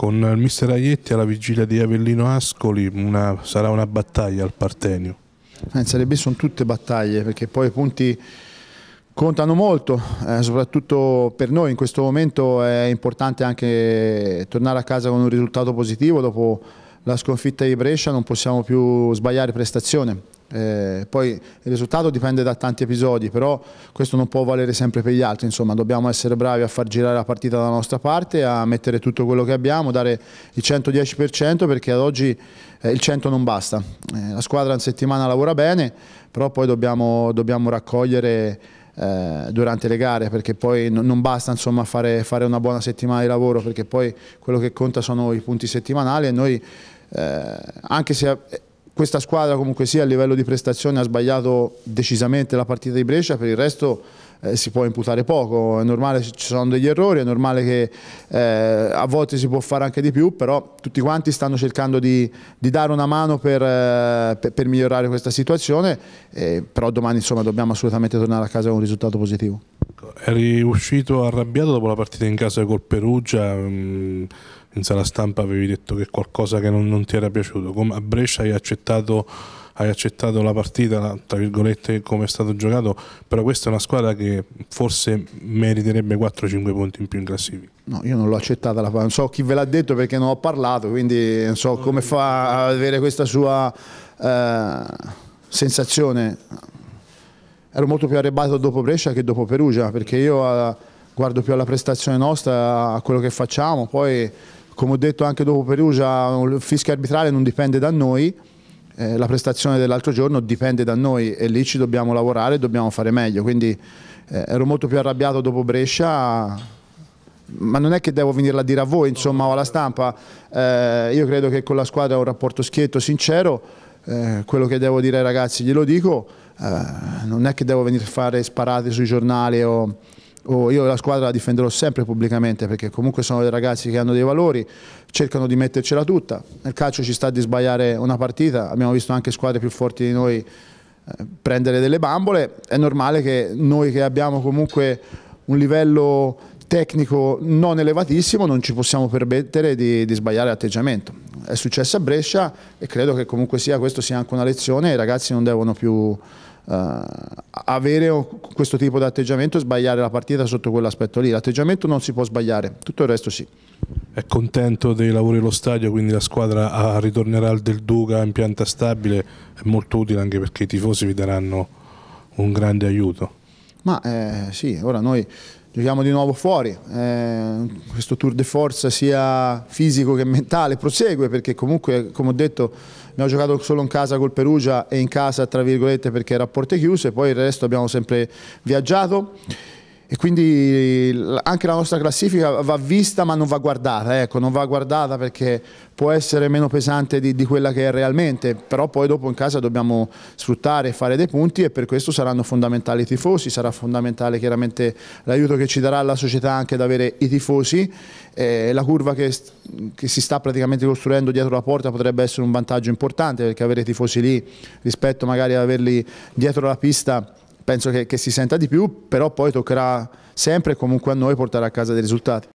con il mister Aietti alla vigilia di Avellino Ascoli una, sarà una battaglia al Partenio. In eh, Serie B sono tutte battaglie perché poi i punti contano molto, eh, soprattutto per noi in questo momento è importante anche tornare a casa con un risultato positivo dopo la sconfitta di Brescia non possiamo più sbagliare prestazione eh, poi il risultato dipende da tanti episodi, però questo non può valere sempre per gli altri, insomma dobbiamo essere bravi a far girare la partita dalla nostra parte, a mettere tutto quello che abbiamo, dare il 110% perché ad oggi eh, il 100 non basta. Eh, la squadra in settimana lavora bene, però poi dobbiamo, dobbiamo raccogliere eh, durante le gare perché poi non basta insomma, fare, fare, una buona settimana di lavoro perché poi quello che conta sono i punti settimanali e noi eh, anche se questa squadra comunque sia a livello di prestazione ha sbagliato decisamente la partita di Brescia, per il resto eh, si può imputare poco, è normale che ci sono degli errori, è normale che eh, a volte si può fare anche di più, però tutti quanti stanno cercando di, di dare una mano per, eh, per, per migliorare questa situazione, però domani insomma, dobbiamo assolutamente tornare a casa con un risultato positivo. Ecco, eri uscito arrabbiato dopo la partita in casa col Perugia? Mh mm, in sala stampa avevi detto che qualcosa che non, non ti era piaciuto, come a Brescia hai accettato, hai accettato la partita, tra virgolette, come è stato giocato, però questa è una squadra che forse meriterebbe 4-5 punti in più in classifica. No, io non l'ho accettata, la, non so chi ve l'ha detto perché non ho parlato, quindi non so come fa ad avere questa sua eh, sensazione. Ero molto più arrabbiato dopo Brescia che dopo Perugia, perché io eh, guardo più alla prestazione nostra, a quello che facciamo, poi come ho detto anche dopo Perugia, il fischio arbitrale non dipende da noi, eh, la prestazione dell'altro giorno dipende da noi e lì ci dobbiamo lavorare e dobbiamo fare meglio. Quindi eh, ero molto più arrabbiato dopo Brescia ma non è che devo venirla a dire a voi insomma, o alla stampa, eh, io credo che con la squadra ho un rapporto schietto, sincero, eh, quello che devo dire ai ragazzi glielo dico, eh, non è che devo venire a fare sparate sui giornali o io la squadra la difenderò sempre pubblicamente perché comunque sono dei ragazzi che hanno dei valori, cercano di mettercela tutta, nel calcio ci sta di sbagliare una partita, abbiamo visto anche squadre più forti di noi eh, prendere delle bambole, è normale che noi che abbiamo comunque un livello tecnico non elevatissimo non ci possiamo permettere di, di sbagliare atteggiamento. È successo a Brescia e credo che comunque sia, questo sia anche una lezione i ragazzi non devono più Uh, avere questo tipo di atteggiamento e sbagliare la partita sotto quell'aspetto lì. L'atteggiamento non si può sbagliare, tutto il resto sì. È contento dei lavori dello stadio, quindi la squadra ah, ritornerà al Del Duca in pianta stabile, è molto utile anche perché i tifosi vi daranno un grande aiuto. Ma eh, sì, ora noi giochiamo di nuovo fuori, eh, questo tour de force sia fisico che mentale prosegue perché comunque come ho detto abbiamo giocato solo in casa col Perugia e in casa tra virgolette perché era a porte chiuse, poi il resto abbiamo sempre viaggiato. E quindi anche la nostra classifica va vista ma non va guardata, ecco, non va guardata perché può essere meno pesante di, di, quella che è realmente, però poi dopo in casa dobbiamo sfruttare e fare dei punti e per questo saranno fondamentali i tifosi, sarà fondamentale chiaramente l'aiuto che ci darà la società anche ad avere i tifosi, eh, la curva che, che si sta praticamente costruendo dietro la porta potrebbe essere un vantaggio importante perché avere i tifosi lì rispetto magari ad averli dietro la pista penso che, che si senta di più, però poi toccherà sempre e comunque a noi portare a casa dei risultati.